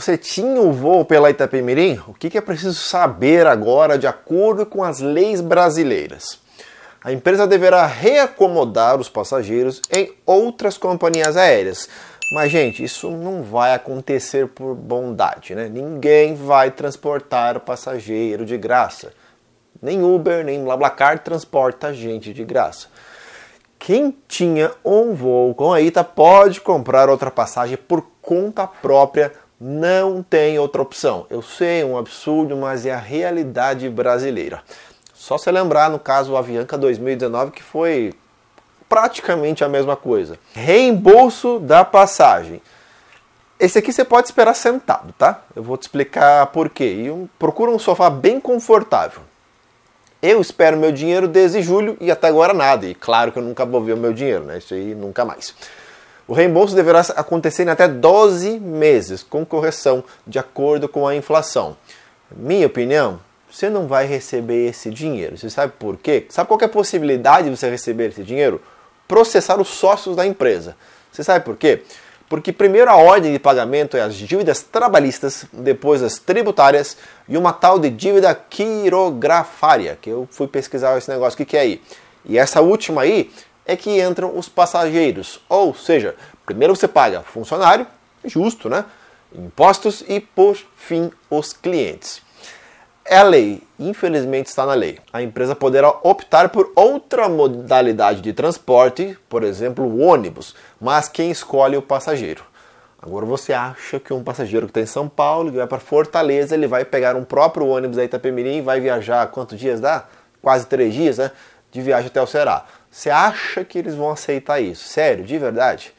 você tinha o voo pela Itapemirim, o que é preciso saber agora de acordo com as leis brasileiras? A empresa deverá reacomodar os passageiros em outras companhias aéreas. Mas, gente, isso não vai acontecer por bondade, né? Ninguém vai transportar passageiro de graça. Nem Uber, nem BlaBlaCar transporta gente de graça. Quem tinha um voo com a ITA pode comprar outra passagem por conta própria não tem outra opção. Eu sei, é um absurdo, mas é a realidade brasileira. Só se lembrar no caso Avianca 2019 que foi praticamente a mesma coisa. Reembolso da passagem. Esse aqui você pode esperar sentado, tá? Eu vou te explicar por quê. E um, procura um sofá bem confortável. Eu espero meu dinheiro desde julho e até agora nada. E claro que eu nunca vou ver o meu dinheiro, né? Isso aí nunca mais. O reembolso deverá acontecer em até 12 meses, com correção de acordo com a inflação. Minha opinião, você não vai receber esse dinheiro. Você sabe por quê? Sabe qual é a possibilidade de você receber esse dinheiro? Processar os sócios da empresa. Você sabe por quê? Porque primeiro a ordem de pagamento é as dívidas trabalhistas, depois as tributárias e uma tal de dívida quirografária, que eu fui pesquisar esse negócio, o que, que é aí? E essa última aí é que entram os passageiros. Ou seja, primeiro você paga funcionário, justo, né? Impostos e por fim os clientes. É a lei, infelizmente está na lei. A empresa poderá optar por outra modalidade de transporte, por exemplo, o ônibus, mas quem escolhe é o passageiro. Agora você acha que um passageiro que está em São Paulo, que vai para Fortaleza, ele vai pegar um próprio ônibus da Itapemirim e vai viajar quantos dias dá? Quase três dias, né? De viagem até o Ceará. Você acha que eles vão aceitar isso? Sério, de verdade?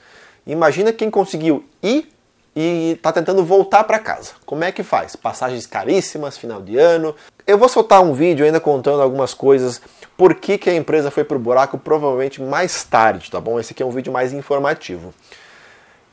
Imagina quem conseguiu ir e está tentando voltar para casa. Como é que faz? Passagens caríssimas, final de ano. Eu vou soltar um vídeo ainda contando algumas coisas, por que, que a empresa foi para o buraco, provavelmente mais tarde, tá bom? Esse aqui é um vídeo mais informativo.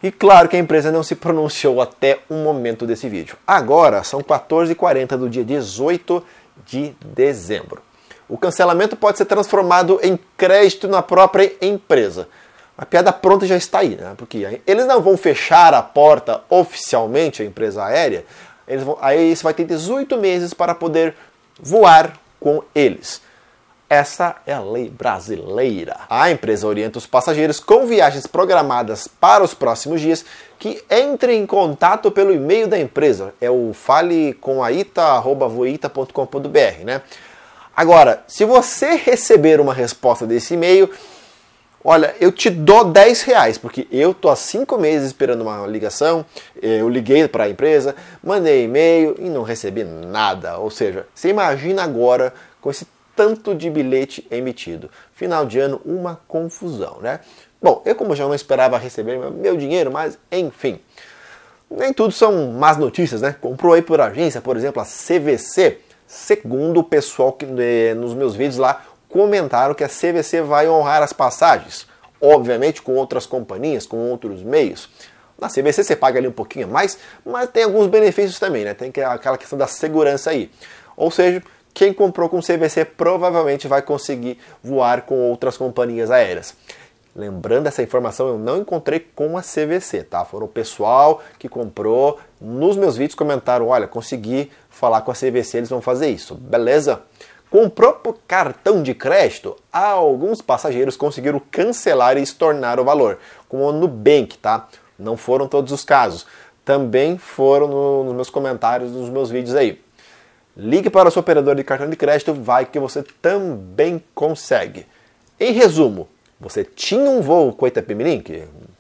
E claro que a empresa não se pronunciou até o momento desse vídeo. Agora são 14h40 do dia 18 de dezembro. O cancelamento pode ser transformado em crédito na própria empresa. A piada pronta já está aí, né? Porque eles não vão fechar a porta oficialmente à empresa aérea. Eles vão, aí você vai ter 18 meses para poder voar com eles. Essa é a lei brasileira. A empresa orienta os passageiros com viagens programadas para os próximos dias que entrem em contato pelo e-mail da empresa. É o falecomaita.voita.com.br, né? Agora, se você receber uma resposta desse e-mail, olha, eu te dou 10 reais, porque eu tô há 5 meses esperando uma ligação, eh, eu liguei para a empresa, mandei e-mail e não recebi nada. Ou seja, você imagina agora com esse tanto de bilhete emitido. Final de ano, uma confusão, né? Bom, eu como já não esperava receber meu dinheiro, mas enfim. Nem tudo são más notícias, né? Comprou aí por agência, por exemplo, a CVC, segundo o pessoal que eh, nos meus vídeos lá comentaram que a CVC vai honrar as passagens, obviamente com outras companhias, com outros meios. Na CVC você paga ali um pouquinho mais, mas tem alguns benefícios também, né? Tem aquela questão da segurança aí. Ou seja, quem comprou com CVC provavelmente vai conseguir voar com outras companhias aéreas. Lembrando, essa informação eu não encontrei com a CVC, tá? Foram o pessoal que comprou, nos meus vídeos comentaram, olha, consegui falar com a CVC, eles vão fazer isso, beleza? Comprou por cartão de crédito? Alguns passageiros conseguiram cancelar e estornar o valor, como o Nubank, tá? Não foram todos os casos. Também foram no, nos meus comentários, nos meus vídeos aí. Ligue para o seu operador de cartão de crédito, vai que você também consegue. Em resumo, você tinha um voo com Itapemirim,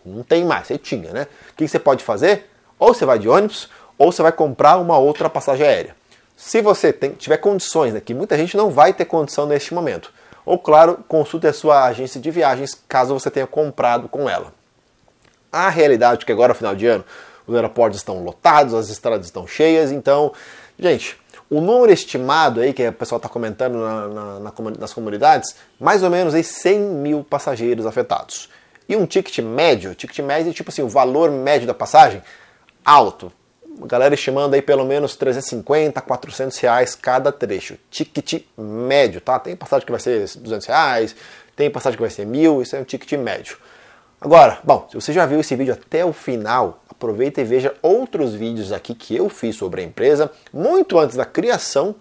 não tem mais, você tinha, né? O que você pode fazer? Ou você vai de ônibus, ou você vai comprar uma outra passagem aérea. Se você tem, tiver condições, né, que muita gente não vai ter condição neste momento. Ou, claro, consulte a sua agência de viagens, caso você tenha comprado com ela. A realidade é que agora, final de ano, os aeroportos estão lotados, as estradas estão cheias, então, gente, o número estimado aí, que o pessoal está comentando na, na, na, nas comunidades, mais ou menos aí 100 mil passageiros afetados. E um ticket médio, ticket médio, tipo assim, o valor médio da passagem, alto. A galera estimando aí pelo menos 350, 400 reais cada trecho. Ticket médio, tá? Tem passagem que vai ser 200 reais, tem passagem que vai ser mil, isso é um ticket médio. Agora, bom, se você já viu esse vídeo até o final, aproveita e veja outros vídeos aqui que eu fiz sobre a empresa, muito antes da criação,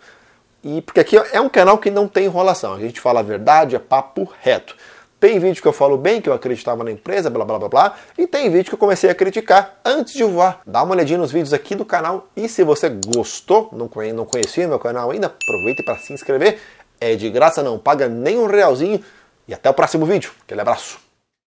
e porque aqui é um canal que não tem enrolação, a gente fala a verdade, é papo reto. Tem vídeo que eu falo bem, que eu acreditava na empresa, blá blá blá blá, e tem vídeo que eu comecei a criticar antes de voar. Dá uma olhadinha nos vídeos aqui do canal e se você gostou, não conhecia meu canal ainda, aproveita para se inscrever. É de graça, não paga nem um realzinho. E até o próximo vídeo. Aquele abraço.